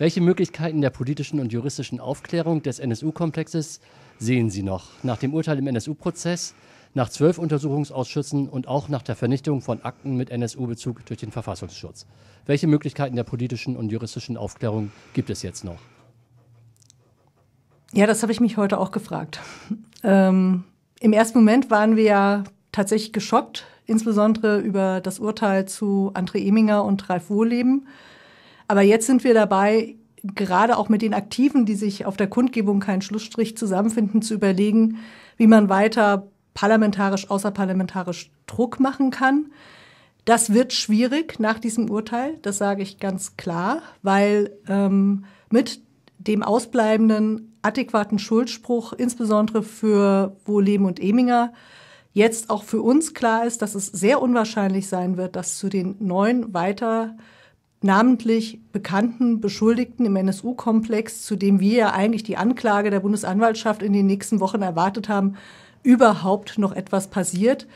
Welche Möglichkeiten der politischen und juristischen Aufklärung des NSU-Komplexes sehen Sie noch? Nach dem Urteil im NSU-Prozess, nach zwölf Untersuchungsausschüssen und auch nach der Vernichtung von Akten mit NSU-Bezug durch den Verfassungsschutz. Welche Möglichkeiten der politischen und juristischen Aufklärung gibt es jetzt noch? Ja, das habe ich mich heute auch gefragt. Ähm, Im ersten Moment waren wir ja tatsächlich geschockt, insbesondere über das Urteil zu André Eminger und Ralf Wohlleben. Aber jetzt sind wir dabei, gerade auch mit den Aktiven, die sich auf der Kundgebung keinen Schlussstrich zusammenfinden, zu überlegen, wie man weiter parlamentarisch, außerparlamentarisch Druck machen kann. Das wird schwierig nach diesem Urteil, das sage ich ganz klar, weil ähm, mit dem ausbleibenden adäquaten Schuldspruch, insbesondere für Wohlleben und Eminger, jetzt auch für uns klar ist, dass es sehr unwahrscheinlich sein wird, dass zu den neuen weiter namentlich bekannten Beschuldigten im NSU-Komplex, zu dem wir ja eigentlich die Anklage der Bundesanwaltschaft in den nächsten Wochen erwartet haben, überhaupt noch etwas passiert.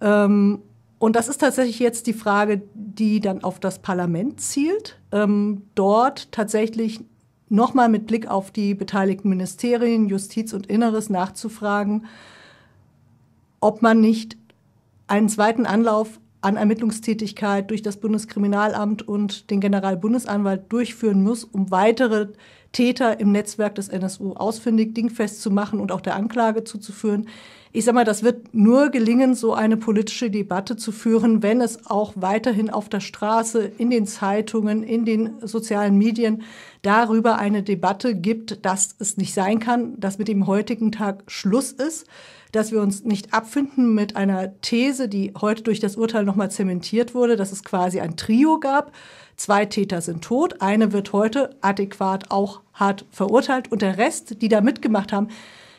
Ähm, und das ist tatsächlich jetzt die Frage, die dann auf das Parlament zielt. Ähm, dort tatsächlich nochmal mit Blick auf die beteiligten Ministerien, Justiz und Inneres nachzufragen, ob man nicht einen zweiten Anlauf an Ermittlungstätigkeit durch das Bundeskriminalamt und den Generalbundesanwalt durchführen muss, um weitere Täter im Netzwerk des NSU ausfindig, dingfest zu machen und auch der Anklage zuzuführen. Ich sage mal, das wird nur gelingen, so eine politische Debatte zu führen, wenn es auch weiterhin auf der Straße, in den Zeitungen, in den sozialen Medien darüber eine Debatte gibt, dass es nicht sein kann, dass mit dem heutigen Tag Schluss ist dass wir uns nicht abfinden mit einer These, die heute durch das Urteil nochmal zementiert wurde, dass es quasi ein Trio gab. Zwei Täter sind tot, eine wird heute adäquat auch hart verurteilt und der Rest, die da mitgemacht haben,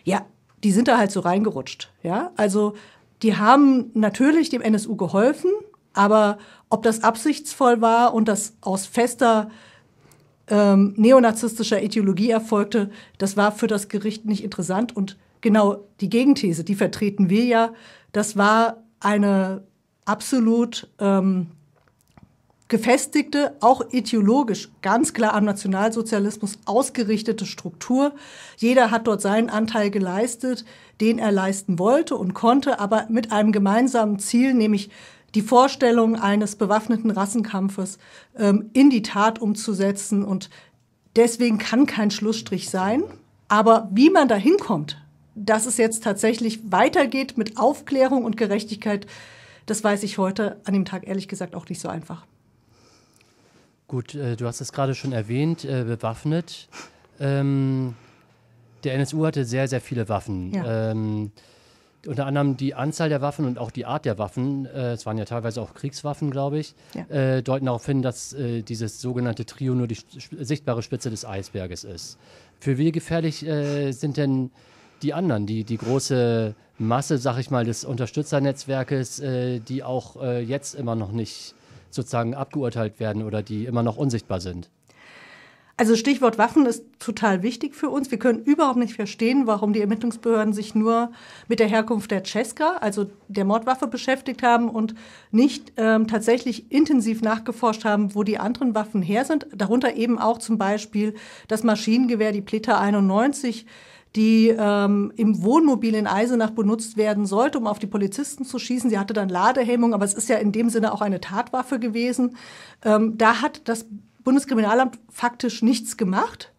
ja, die sind da halt so reingerutscht. Ja, also die haben natürlich dem NSU geholfen, aber ob das absichtsvoll war und das aus fester ähm, neonazistischer Ideologie erfolgte, das war für das Gericht nicht interessant und genau die Gegenthese, die vertreten wir ja. Das war eine absolut ähm, gefestigte, auch ideologisch ganz klar am Nationalsozialismus ausgerichtete Struktur. Jeder hat dort seinen Anteil geleistet, den er leisten wollte und konnte, aber mit einem gemeinsamen Ziel, nämlich die Vorstellung eines bewaffneten Rassenkampfes ähm, in die Tat umzusetzen. Und deswegen kann kein Schlussstrich sein. Aber wie man da hinkommt, dass es jetzt tatsächlich weitergeht mit Aufklärung und Gerechtigkeit, das weiß ich heute an dem Tag ehrlich gesagt auch nicht so einfach. Gut, äh, du hast es gerade schon erwähnt, äh, bewaffnet. Ähm, der NSU hatte sehr, sehr viele Waffen. Ja. Ähm, unter anderem die Anzahl der Waffen und auch die Art der Waffen, äh, es waren ja teilweise auch Kriegswaffen, glaube ich, ja. Äh, deuten darauf hin, dass äh, dieses sogenannte Trio nur die sichtbare Spitze des Eisberges ist. Für wie gefährlich äh, sind denn äh, die anderen, die, die große Masse, sag ich mal, des Unterstützernetzwerkes, äh, die auch äh, jetzt immer noch nicht sozusagen abgeurteilt werden oder die immer noch unsichtbar sind? Also Stichwort Waffen ist total wichtig für uns. Wir können überhaupt nicht verstehen, warum die Ermittlungsbehörden sich nur mit der Herkunft der Czeska, also der Mordwaffe, beschäftigt haben und nicht ähm, tatsächlich intensiv nachgeforscht haben, wo die anderen Waffen her sind. Darunter eben auch zum Beispiel das Maschinengewehr, die Pleta 91, die ähm, im Wohnmobil in Eisenach benutzt werden sollte, um auf die Polizisten zu schießen. Sie hatte dann Ladehemmung, aber es ist ja in dem Sinne auch eine Tatwaffe gewesen. Ähm, da hat das Bundeskriminalamt faktisch nichts gemacht.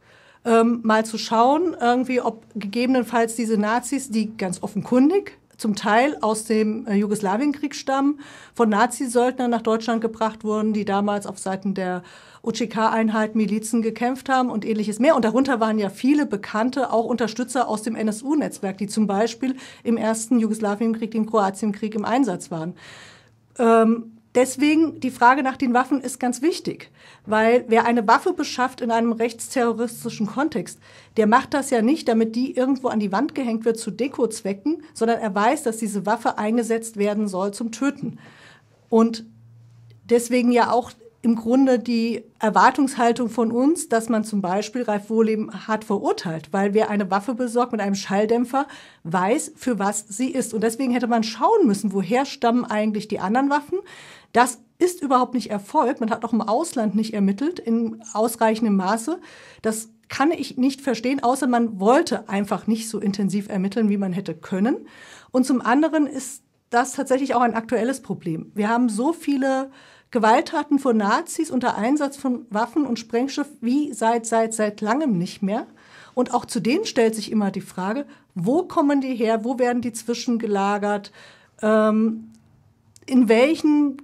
Ähm, mal zu schauen, irgendwie, ob gegebenenfalls diese Nazis, die ganz offenkundig zum Teil aus dem äh, Jugoslawienkrieg stammen, von Nazi-Söldnern nach Deutschland gebracht wurden, die damals auf Seiten der UCK-Einheit Milizen gekämpft haben und ähnliches mehr. Und darunter waren ja viele bekannte, auch Unterstützer aus dem NSU-Netzwerk, die zum Beispiel im ersten Jugoslawienkrieg, dem Kroatienkrieg im Einsatz waren. Ähm, Deswegen die Frage nach den Waffen ist ganz wichtig, weil wer eine Waffe beschafft in einem rechtsterroristischen Kontext, der macht das ja nicht, damit die irgendwo an die Wand gehängt wird zu Dekozwecken, sondern er weiß, dass diese Waffe eingesetzt werden soll zum Töten. Und deswegen ja auch im Grunde die Erwartungshaltung von uns, dass man zum Beispiel Ralf Wohleben hart verurteilt, weil wer eine Waffe besorgt mit einem Schalldämpfer, weiß, für was sie ist. Und deswegen hätte man schauen müssen, woher stammen eigentlich die anderen Waffen. Das ist überhaupt nicht erfolgt. Man hat auch im Ausland nicht ermittelt in ausreichendem Maße. Das kann ich nicht verstehen, außer man wollte einfach nicht so intensiv ermitteln, wie man hätte können. Und zum anderen ist das tatsächlich auch ein aktuelles Problem. Wir haben so viele Gewalttaten von Nazis unter Einsatz von Waffen und Sprengstoff wie seit, seit, seit langem nicht mehr. Und auch zu denen stellt sich immer die Frage, wo kommen die her, wo werden die zwischengelagert, ähm, in welchen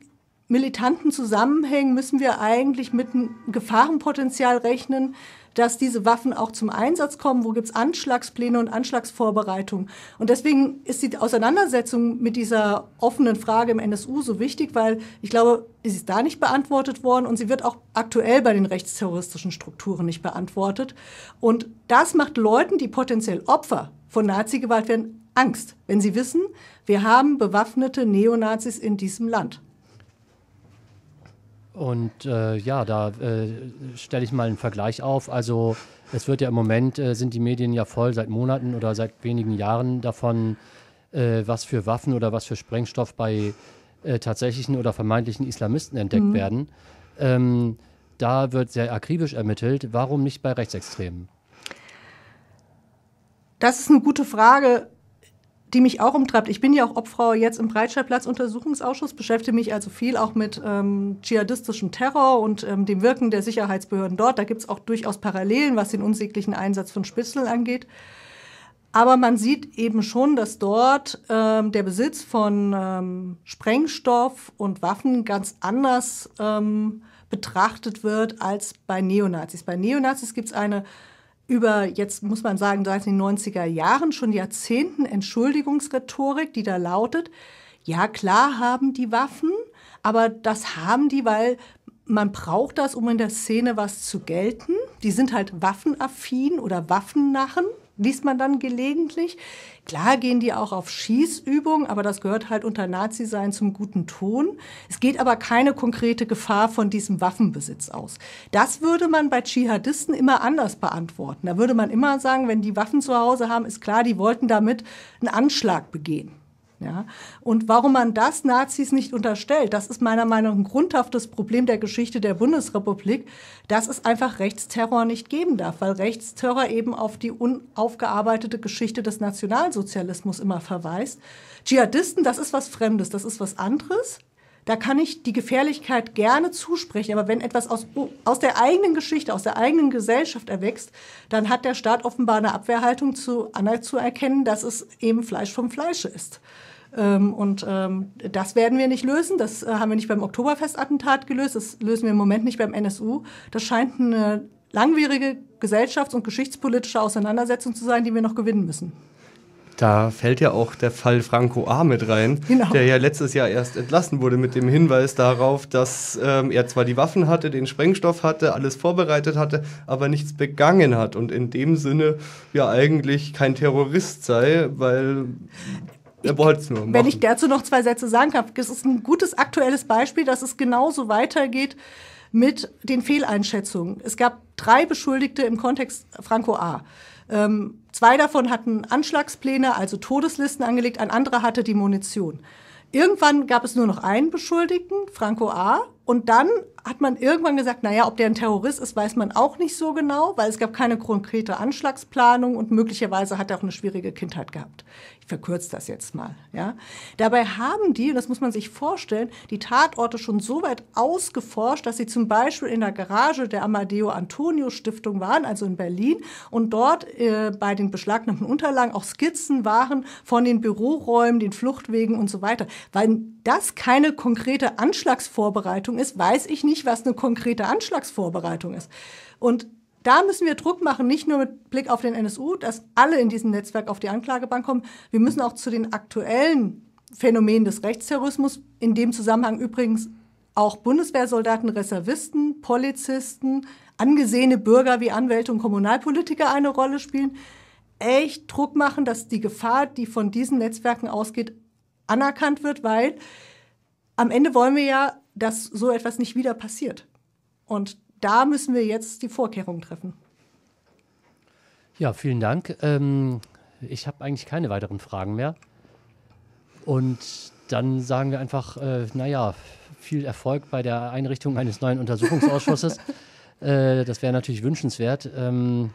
militanten Zusammenhängen müssen wir eigentlich mit einem Gefahrenpotenzial rechnen, dass diese Waffen auch zum Einsatz kommen, wo gibt es Anschlagspläne und Anschlagsvorbereitungen. Und deswegen ist die Auseinandersetzung mit dieser offenen Frage im NSU so wichtig, weil ich glaube, sie ist da nicht beantwortet worden und sie wird auch aktuell bei den rechtsterroristischen Strukturen nicht beantwortet. Und das macht Leuten, die potenziell Opfer von Nazi-Gewalt werden, Angst, wenn sie wissen, wir haben bewaffnete Neonazis in diesem Land. Und äh, ja, da äh, stelle ich mal einen Vergleich auf. Also es wird ja im Moment, äh, sind die Medien ja voll seit Monaten oder seit wenigen Jahren davon, äh, was für Waffen oder was für Sprengstoff bei äh, tatsächlichen oder vermeintlichen Islamisten entdeckt mhm. werden. Ähm, da wird sehr akribisch ermittelt. Warum nicht bei Rechtsextremen? Das ist eine gute Frage die mich auch umtreibt. Ich bin ja auch Obfrau jetzt im Breitscheidplatz Untersuchungsausschuss, beschäftige mich also viel auch mit ähm, dschihadistischem Terror und ähm, dem Wirken der Sicherheitsbehörden dort. Da gibt es auch durchaus Parallelen, was den unsäglichen Einsatz von Spitzeln angeht. Aber man sieht eben schon, dass dort ähm, der Besitz von ähm, Sprengstoff und Waffen ganz anders ähm, betrachtet wird als bei Neonazis. Bei Neonazis gibt es eine über, jetzt muss man sagen, seit den 90er Jahren, schon Jahrzehnten Entschuldigungsrhetorik, die da lautet, ja klar haben die Waffen, aber das haben die, weil man braucht das, um in der Szene was zu gelten. Die sind halt waffenaffin oder waffennachen liest man dann gelegentlich. Klar gehen die auch auf Schießübungen, aber das gehört halt unter Nazi-Sein zum guten Ton. Es geht aber keine konkrete Gefahr von diesem Waffenbesitz aus. Das würde man bei Dschihadisten immer anders beantworten. Da würde man immer sagen, wenn die Waffen zu Hause haben, ist klar, die wollten damit einen Anschlag begehen. Ja? Und warum man das Nazis nicht unterstellt, das ist meiner Meinung nach ein grundhaftes Problem der Geschichte der Bundesrepublik, dass es einfach Rechtsterror nicht geben darf, weil Rechtsterror eben auf die unaufgearbeitete Geschichte des Nationalsozialismus immer verweist. Dschihadisten, das ist was Fremdes, das ist was anderes. Da kann ich die Gefährlichkeit gerne zusprechen, aber wenn etwas aus, aus der eigenen Geschichte, aus der eigenen Gesellschaft erwächst, dann hat der Staat offenbar eine Abwehrhaltung zu anzuerkennen, dass es eben Fleisch vom Fleische ist. Ähm, und ähm, das werden wir nicht lösen. Das äh, haben wir nicht beim Oktoberfestattentat gelöst. Das lösen wir im Moment nicht beim NSU. Das scheint eine langwierige gesellschafts- und geschichtspolitische Auseinandersetzung zu sein, die wir noch gewinnen müssen. Da fällt ja auch der Fall Franco A. mit rein, genau. der ja letztes Jahr erst entlassen wurde mit dem Hinweis darauf, dass ähm, er zwar die Waffen hatte, den Sprengstoff hatte, alles vorbereitet hatte, aber nichts begangen hat und in dem Sinne ja eigentlich kein Terrorist sei, weil er wollte es nur machen. Wenn ich dazu noch zwei Sätze sagen kann, das ist ein gutes aktuelles Beispiel, dass es genauso weitergeht mit den Fehleinschätzungen. Es gab drei Beschuldigte im Kontext Franco A. Ähm, zwei davon hatten Anschlagspläne, also Todeslisten angelegt, ein anderer hatte die Munition. Irgendwann gab es nur noch einen Beschuldigten, Franco A., und dann hat man irgendwann gesagt, naja, ob der ein Terrorist ist, weiß man auch nicht so genau, weil es gab keine konkrete Anschlagsplanung und möglicherweise hat er auch eine schwierige Kindheit gehabt. Ich verkürze das jetzt mal. Ja. Dabei haben die, und das muss man sich vorstellen, die Tatorte schon so weit ausgeforscht, dass sie zum Beispiel in der Garage der Amadeo Antonio Stiftung waren, also in Berlin, und dort äh, bei den beschlagnahmten Unterlagen auch Skizzen waren von den Büroräumen, den Fluchtwegen und so weiter. Weil das keine konkrete Anschlagsvorbereitung ist, weiß ich nicht, was eine konkrete Anschlagsvorbereitung ist. Und da müssen wir Druck machen, nicht nur mit Blick auf den NSU, dass alle in diesem Netzwerk auf die Anklagebank kommen. Wir müssen auch zu den aktuellen Phänomenen des Rechtsterrorismus, in dem Zusammenhang übrigens auch Bundeswehrsoldaten, Reservisten, Polizisten, angesehene Bürger wie Anwälte und Kommunalpolitiker eine Rolle spielen, echt Druck machen, dass die Gefahr, die von diesen Netzwerken ausgeht, anerkannt wird, weil am Ende wollen wir ja, dass so etwas nicht wieder passiert. Und da müssen wir jetzt die Vorkehrungen treffen. Ja, vielen Dank. Ähm, ich habe eigentlich keine weiteren Fragen mehr. Und dann sagen wir einfach, äh, naja, viel Erfolg bei der Einrichtung eines neuen Untersuchungsausschusses. äh, das wäre natürlich wünschenswert. Ähm,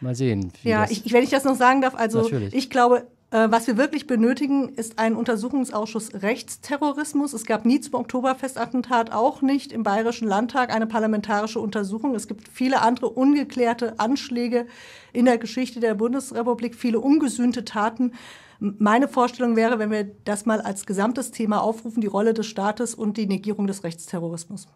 mal sehen. ja, ich, wenn ich das noch sagen darf, also natürlich. ich glaube, äh, was wir wirklich benötigen, ist ein Untersuchungsausschuss Rechtsterrorismus. Es gab nie zum Oktoberfestattentat, auch nicht im Bayerischen Landtag eine parlamentarische Untersuchung. Es gibt viele andere ungeklärte Anschläge in der Geschichte der Bundesrepublik, viele ungesühnte Taten. Meine Vorstellung wäre, wenn wir das mal als gesamtes Thema aufrufen, die Rolle des Staates und die Negierung des Rechtsterrorismus.